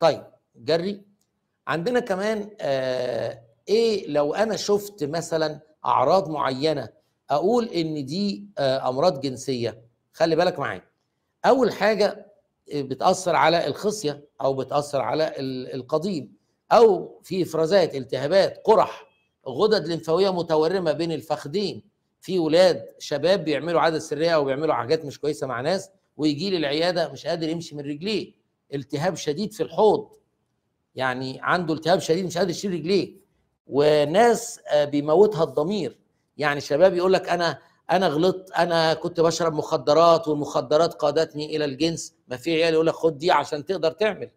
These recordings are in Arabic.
طيب جري عندنا كمان آه ايه لو انا شفت مثلا اعراض معينه اقول ان دي آه امراض جنسيه خلي بالك معايا اول حاجه آه، بتاثر على الخصيه او بتاثر على القضيب او في افرازات التهابات قرح غدد لمفاويه متورمه بين الفخذين في ولاد شباب بيعملوا عاده سريه او بيعملوا حاجات مش كويسه مع ناس ويجي لي العياده مش قادر يمشي من رجليه التهاب شديد في الحوض يعني عنده التهاب شديد مش قادر يشيل رجليه وناس آه، بيموتها الضمير يعني شباب يقول لك انا انا غلطت انا كنت بشرب مخدرات والمخدرات قادتني الى الجنس ما في عيال يقول لك خد دي عشان تقدر تعمل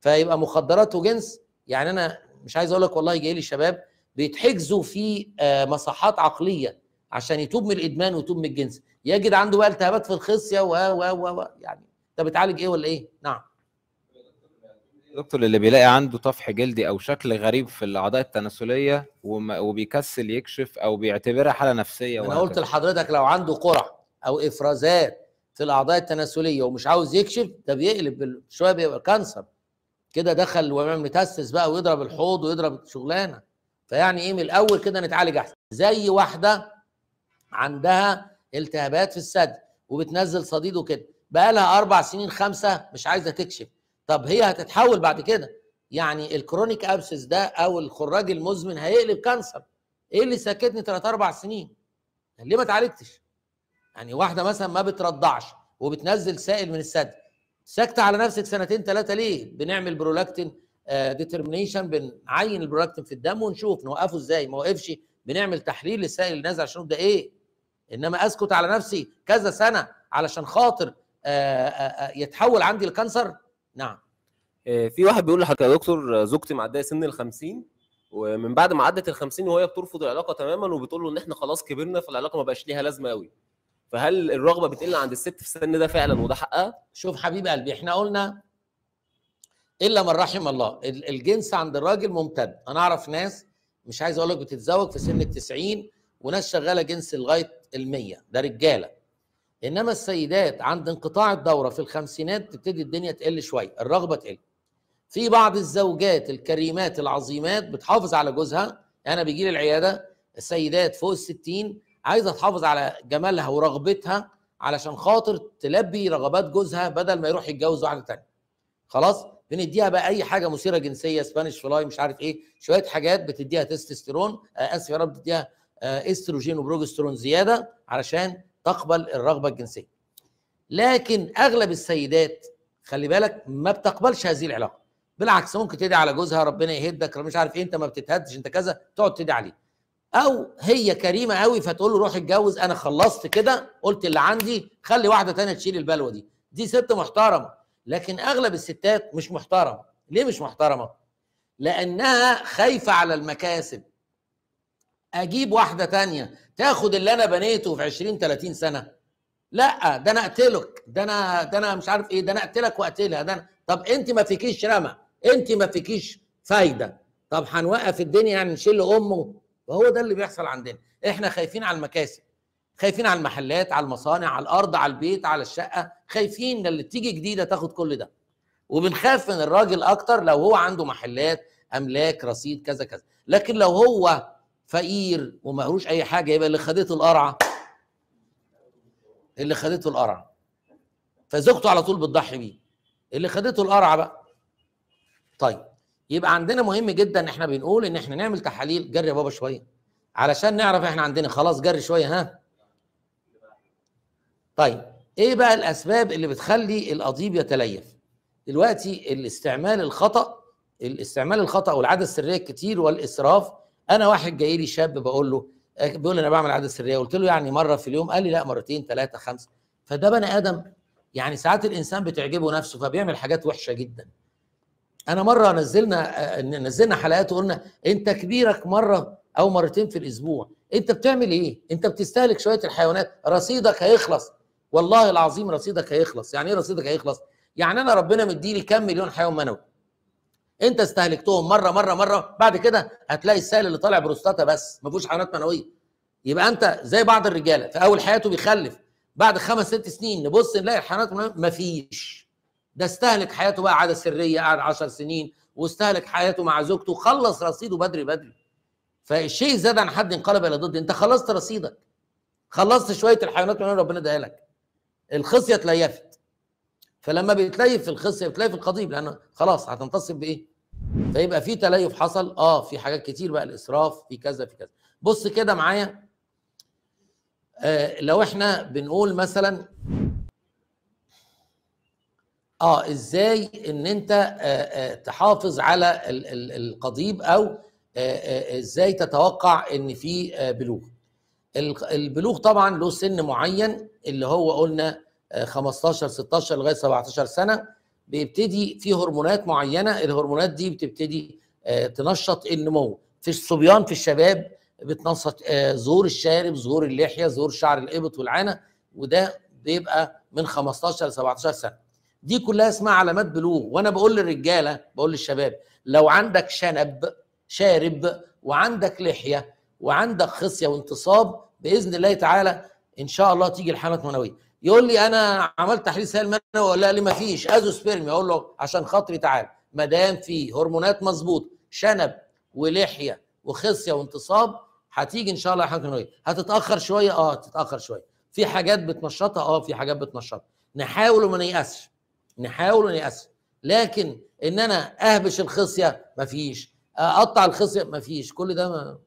فيبقى مخدرات وجنس يعني انا مش عايز اقول لك والله جاي لي شباب بيتحجزوا في آه، مساحات عقليه عشان يتوب من الادمان ويتوب من الجنس يجد عنده بقى التهابات في الخصيه و و و يعني انت بتعالج ايه ولا ايه نعم دكتور اللي بيلاقي عنده طفح جلدي او شكل غريب في الاعضاء التناسليه وبيكسل يكشف او بيعتبرها حاله نفسيه انا قلت لحضرتك لو عنده قرع او افرازات في الاعضاء التناسليه ومش عاوز يكشف ده بيقلب شويه بيبقى كانسر كده دخل الومام متسس بقى ويضرب الحوض ويضرب شغلانه فيعني ايه من الاول كده نتعالج احسن زي واحده عندها التهابات في الثدي وبتنزل صديد وكده بقى لها اربع سنين خمسه مش عايزه تكشف طب هي هتتحول بعد كده يعني الكرونيك ابسس ده او الخراج المزمن هيقلب كانسر ايه اللي سكتني ثلاث اربع سنين يعني ليه ما اتعالجتش يعني واحده مثلا ما بترضعش وبتنزل سائل من الثدي ساكته على نفسك سنتين ثلاثه ليه بنعمل برولاكتين آه، ديترمينيشن بنعين البرولاكتين في الدم ونشوف نوقفه ازاي ما وقفش بنعمل تحليل للسائل اللي نازل عشان ده ايه انما اسكت على نفسي كذا سنه علشان خاطر آه، آه، يتحول عندي الكانسر نعم آه، في واحد بيقول لحضرتك يا دكتور زوجتي معديه سن ال 50 ومن بعد ما عدت ال 50 وهي بترفض العلاقه تماما وبتقول له ان احنا خلاص كبرنا فالعلاقه ما بقاش ليها لازمه قوي فهل الرغبه بتقل عند الست في السن ده فعلا وده حقها؟ شوف حبيب قلبي احنا قلنا الا من رحم الله الجنس عند الراجل ممتد انا اعرف ناس مش عايز اقول لك بتتزوج في سن ال 90 وناس شغاله جنس لغايه ال 100 ده رجاله انما السيدات عند انقطاع الدوره في الخمسينات تبتدي الدنيا تقل شويه الرغبه تقل في بعض الزوجات الكريمات العظيمات بتحافظ على جوزها يعني انا بيجي لي العياده السيدات فوق الستين عايزه تحافظ على جمالها ورغبتها علشان خاطر تلبي رغبات جوزها بدل ما يروح يتجوز واحده ثانيه خلاص بنديها بقى اي حاجه مثيره جنسيه سبانيش فلاي مش عارف ايه شويه حاجات بتديها تستوستيرون آه، اسف يا رب بتديها آه، استروجين وبروجسترون زياده علشان تقبل الرغبه الجنسيه لكن اغلب السيدات خلي بالك ما بتقبلش هذه العلاقه بالعكس ممكن تدعي على جوزها ربنا يهدك مش عارف ايه انت ما بتتهدش انت كذا تقعد تدعي عليه او هي كريمه قوي فتقول له روح اتجوز انا خلصت كده قلت اللي عندي خلي واحده تانية تشيل البلوه دي دي ست محترمه لكن اغلب الستات مش محترمه ليه مش محترمه لانها خايفه على المكاسب اجيب واحده تانية تاخد اللي انا بنيته في 20 30 سنه لا ده انا اقتلك ده انا ده انا مش عارف ايه ده انا اقتلك واقتلها ده أنا... طب انت ما فيكيش رمى انت ما فيكيش فايده طب هنوقف الدنيا يعني نشيل امه وهو ده اللي بيحصل عندنا احنا خايفين على المكاسب خايفين على المحلات على المصانع على الارض على البيت على الشقه خايفين اللي تيجي جديده تاخد كل ده وبنخاف من الراجل اكتر لو هو عنده محلات املاك رصيد كذا كذا لكن لو هو فقير وما لهوش اي حاجه يبقى اللي خدته القرعه اللي خدته القرعه فزوجته على طول بتضحي بيه اللي خدته القرعه بقى طيب يبقى عندنا مهم جدا ان احنا بنقول ان احنا نعمل تحاليل جري يا بابا شويه علشان نعرف احنا عندنا خلاص جري شويه ها طيب ايه بقى الاسباب اللي بتخلي القضيب يتليف دلوقتي الاستعمال الخطا الاستعمال الخطا والعاده السريه الكتير والاسراف انا واحد جاي لي شاب بقول له آه، بيقول انا بعمل عاده سريه قلت له يعني مره في اليوم قال لي لا مرتين ثلاثه خمسه فده بني ادم يعني ساعات الانسان بتعجبه نفسه فبيعمل حاجات وحشه جدا انا مره نزلنا آه، نزلنا حلقات وقلنا انت كبيرك مره او مرتين في الاسبوع انت بتعمل ايه انت بتستهلك شويه الحيوانات رصيدك هيخلص والله العظيم رصيدك هيخلص يعني ايه رصيدك هيخلص يعني انا ربنا مديني كام مليون حيوان منوي انت استهلكتهم مره مره مره بعد كده هتلاقي السائل اللي طالع بروستاتا بس ما فيهوش حيوانات منويه يبقى انت زي بعض الرجاله في اول حياته بيخلف بعد خمس ست سنين نبص نلاقي الحيوانات المنويه مفيش ده استهلك حياته بقى عاده سريه قعد 10 سنين واستهلك حياته مع زوجته خلص رصيده بدري بدري فالشيء زاد عن حد انقلب الى ضد انت خلصت رصيدك خلصت شويه الحيوانات من ربنا اداها لك الخصيه اتليفت فلما بتليف في الخصيه بتليف في القضيب لان خلاص هتنتصب بايه؟ فيبقى في تليف حصل اه في حاجات كتير بقى الاسراف في كذا في كذا بص كده معايا آه لو احنا بنقول مثلا اه ازاي ان انت آه آه تحافظ على ال ال القضيب او آه، آه، ازاي تتوقع ان في آه، بلوغ البلوغ طبعا له سن معين اللي هو قلنا 15 آه، 16 لغايه 17 سنه بيبتدي في هرمونات معينه الهرمونات دي بتبتدي آه، تنشط النمو في الصبيان في الشباب بتنشط ظهور آه، الشارب ظهور اللحيه ظهور شعر الابط والعانه وده بيبقى من 15 ل 17 سنه دي كلها اسمها علامات بلوغ وانا بقول للرجاله بقول للشباب لو عندك شنب شارب وعندك لحيه وعندك خصيه وانتصاب باذن الله تعالى ان شاء الله تيجي الحمله المنويه يقول لي انا عملت تحليل سائل منوي ولا لا ما فيش ازوسبيرمي اقول له عشان خاطري تعال ما دام في هرمونات مظبوط شنب ولحيه وخصيه وانتصاب هتيجي ان شاء الله يا حاجه هتتاخر شويه اه تتاخر شويه في حاجات بتنشطها اه في حاجات بتنشطها نحاول ما نيأسش نحاول ما نيأسش لكن ان انا اهبش الخصيه مفيش اقطع الخصيه مفيش كل ده ما